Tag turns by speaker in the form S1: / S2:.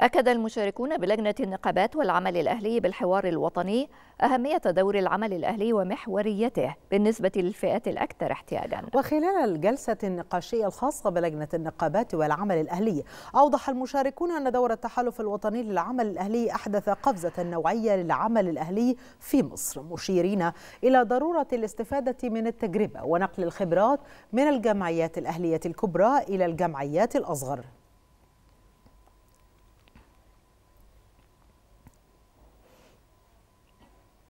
S1: أكد المشاركون بلجنة النقابات والعمل الأهلي بالحوار الوطني
S2: أهمية دور العمل الأهلي ومحوريته بالنسبة للفئات الأكثر احتياجا
S3: وخلال الجلسة النقاشية الخاصة بلجنة النقابات والعمل الأهلي أوضح المشاركون أن دور التحالف الوطني للعمل الأهلي أحدث قفزة نوعية للعمل الأهلي في مصر مشيرين إلى ضرورة الاستفادة من التجربة ونقل الخبرات من الجمعيات الأهلية الكبرى إلى الجمعيات الأصغر